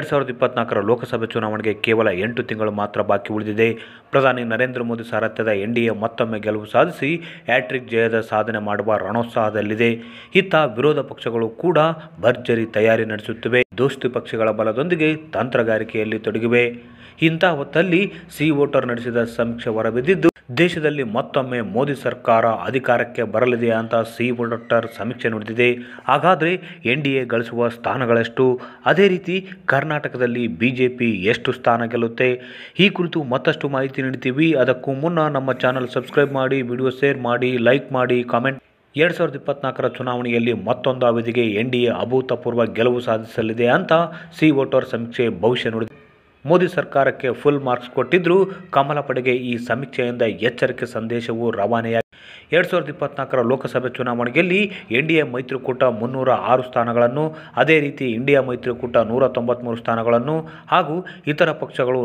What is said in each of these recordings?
ಎರಡ್ ಸಾವಿರದ ಇಪ್ಪತ್ನಾಲ್ಕರ ಲೋಕಸಭೆ ಚುನಾವಣೆಗೆ ಕೇವಲ ಎಂಟು ತಿಂಗಳು ಮಾತ್ರ ಬಾಕಿ ಉಳಿದಿದೆ ಪ್ರಧಾನಿ ನರೇಂದ್ರ ಮೋದಿ ಸಾರಥ್ಯದ ಎನ್ಡಿಎ ಮತ್ತೊಮ್ಮೆ ಗೆಲುವು ಸಾಧಿಸಿ ಹ್ಯಾಟ್ರಿಕ್ ಜಯದ ಸಾಧನೆ ಮಾಡುವ ರಣೋತ್ಸಾಹದಲ್ಲಿದೆ ಇತ್ತ ವಿರೋಧ ಪಕ್ಷಗಳು ಕೂಡ ಭರ್ಜರಿ ತಯಾರಿ ನಡೆಸುತ್ತಿವೆ ದೋಸ್ತಿ ಪಕ್ಷಗಳ ಬಲದೊಂದಿಗೆ ತಂತ್ರಗಾರಿಕೆಯಲ್ಲಿ ತೊಡಗಿವೆ ಇಂಥ ಹೊತ್ತಲ್ಲಿ ಸಿ ವೋಟರ್ ನಡೆಸಿದ ಸಮೀಕ್ಷೆ ಹೊರಬಿದ್ದಿದ್ದು ದೇಶದಲ್ಲಿ ಮತ್ತೊಮ್ಮೆ ಮೋದಿ ಸರ್ಕಾರ ಅಧಿಕಾರಕ್ಕೆ ಬರಲಿದೆ ಅಂತ ಸಿ ವೋಟರ್ ಸಮೀಕ್ಷೆ ನುಡಿದಿದೆ ಹಾಗಾದರೆ ಎನ್ ಡಿ ಎ ಗಳಿಸುವ ಸ್ಥಾನಗಳಷ್ಟು ಅದೇ ರೀತಿ ಕರ್ನಾಟಕದಲ್ಲಿ ಬಿಜೆಪಿ ಎಷ್ಟು ಸ್ಥಾನ ಗೆಲ್ಲುತ್ತೆ ಈ ಕುರಿತು ಮತ್ತಷ್ಟು ಮಾಹಿತಿ ನೀಡ್ತೀವಿ ಅದಕ್ಕೂ ಮುನ್ನ ನಮ್ಮ ಚಾನಲ್ ಸಬ್ಸ್ಕ್ರೈಬ್ ಮಾಡಿ ವಿಡಿಯೋ ಶೇರ್ ಮಾಡಿ ಲೈಕ್ ಮಾಡಿ ಕಾಮೆಂಟ್ ಎರಡು ಸಾವಿರದ ಇಪ್ಪತ್ನಾಲ್ಕರ ಚುನಾವಣೆಯಲ್ಲಿ ಮತ್ತೊಂದು ಅವಧಿಗೆ ಎನ್ ಡಿ ಎ ಅಭೂತಪೂರ್ವ ಗೆಲುವು ಸಾಧಿಸಲಿದೆ ಅಂತ ಸಿ ವೋಟರ್ ಸಮೀಕ್ಷೆ ಭವಿಷ್ಯ ನುಡಿದೆ ಮೋದಿ ಸರ್ಕಾರಕ್ಕೆ ಫುಲ್ ಮಾರ್ಕ್ಸ್ ಕೊಟ್ಟಿದ್ದರೂ ಕಮಲ ಪಡೆಗೆ ಈ ಸಮೀಕ್ಷೆಯಿಂದ ಎಚ್ಚರಿಕೆ ಸಂದೇಶವು ರವಾನೆಯಾಗಿದೆ ಎರಡು ಸಾವಿರದ ಇಪ್ಪತ್ನಾಲ್ಕರ ಲೋಕಸಭೆ ಚುನಾವಣೆಯಲ್ಲಿ ಎನ್ ಡಿ ಎ ಮೈತ್ರಿಕೂಟ ಮುನ್ನೂರ ಆರು ಸ್ಥಾನಗಳನ್ನು ಅದೇ ರೀತಿ ಇಂಡಿಯಾ ಮೈತ್ರಿಕೂಟ ನೂರ ತೊಂಬತ್ತ್ಮೂರು ಸ್ಥಾನಗಳನ್ನು ಹಾಗೂ ಇತರ ಪಕ್ಷಗಳು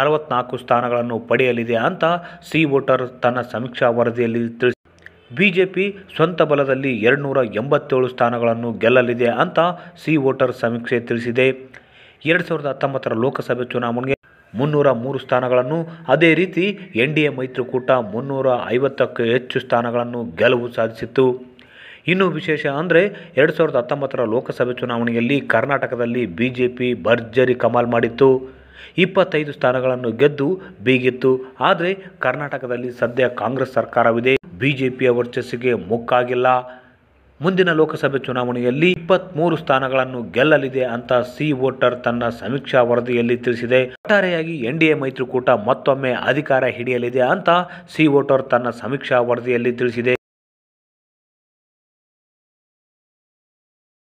ನಲವತ್ನಾಲ್ಕು ಸ್ಥಾನಗಳನ್ನು ಪಡೆಯಲಿದೆ ಅಂತ ಸಿ ವೋಟರ್ ತನ್ನ ಸಮೀಕ್ಷಾ ವರದಿಯಲ್ಲಿ ತಿಳಿಸಿದೆ ಬಿಜೆಪಿ ಸ್ವಂತ ಬಲದಲ್ಲಿ ಎರಡುನೂರ ಎಂಬತ್ತೇಳು ಸ್ಥಾನಗಳನ್ನು ಗೆಲ್ಲಲಿದೆ ಅಂತ ಸಿ ವೋಟರ್ ಸಮೀಕ್ಷೆ ತಿಳಿಸಿದೆ ಎರಡು ಸಾವಿರದ ಹತ್ತೊಂಬತ್ತರ ಲೋಕಸಭೆ ಚುನಾವಣೆಗೆ ಮುನ್ನೂರ ಮೂರು ಸ್ಥಾನಗಳನ್ನು ಅದೇ ರೀತಿ ಎನ್ ಡಿ ಎ ಮೈತ್ರಿಕೂಟ ಮುನ್ನೂರ ಐವತ್ತಕ್ಕೂ ಹೆಚ್ಚು ಸ್ಥಾನಗಳನ್ನು ಗೆಲುವು ಸಾಧಿಸಿತ್ತು ಇನ್ನೂ ವಿಶೇಷ ಅಂದರೆ ಎರಡು ಸಾವಿರದ ಹತ್ತೊಂಬತ್ತರ ಲೋಕಸಭೆ ಚುನಾವಣೆಯಲ್ಲಿ ಕರ್ನಾಟಕದಲ್ಲಿ ಬಿ ಜೆ ಪಿ ಭರ್ಜರಿ ಕಮಾಲ್ ಮಾಡಿತ್ತು ಇಪ್ಪತ್ತೈದು ಸ್ಥಾನಗಳನ್ನು ಗೆದ್ದು ಬೀಗಿತ್ತು ಆದರೆ ಕರ್ನಾಟಕದಲ್ಲಿ ಸದ್ಯ ಕಾಂಗ್ರೆಸ್ ಸರ್ಕಾರವಿದೆ ಬಿ ಜೆ ಪಿಯ ವರ್ಚಸ್ಸಿಗೆ ಮುಕ್ಕಾಗಿಲ್ಲ ಮುಂದಿನ ಲೋಕಸಭೆ ಚುನಾವಣೆಯಲ್ಲಿ ಇಪ್ಪತ್ಮೂರು ಸ್ಥಾನಗಳನ್ನು ಗೆಲ್ಲಲಿದೆ ಅಂತ ಸಿ ವೋಟರ್ ತನ್ನ ಸಮೀಕ್ಷಾ ವರದಿಯಲ್ಲಿ ತಿಳಿಸಿದೆ ಒಟ್ಟಾರೆಯಾಗಿ ಎನ್ ಡಿ ಎ ಮೈತ್ರಿಕೂಟ ಮತ್ತೊಮ್ಮೆ ಅಧಿಕಾರ ಹಿಡಿಯಲಿದೆ ಅಂತ ಸಿ ವೋಟರ್ ತನ್ನ ಸಮೀಕ್ಷಾ ವರದಿಯಲ್ಲಿ ತಿಳಿಸಿದೆ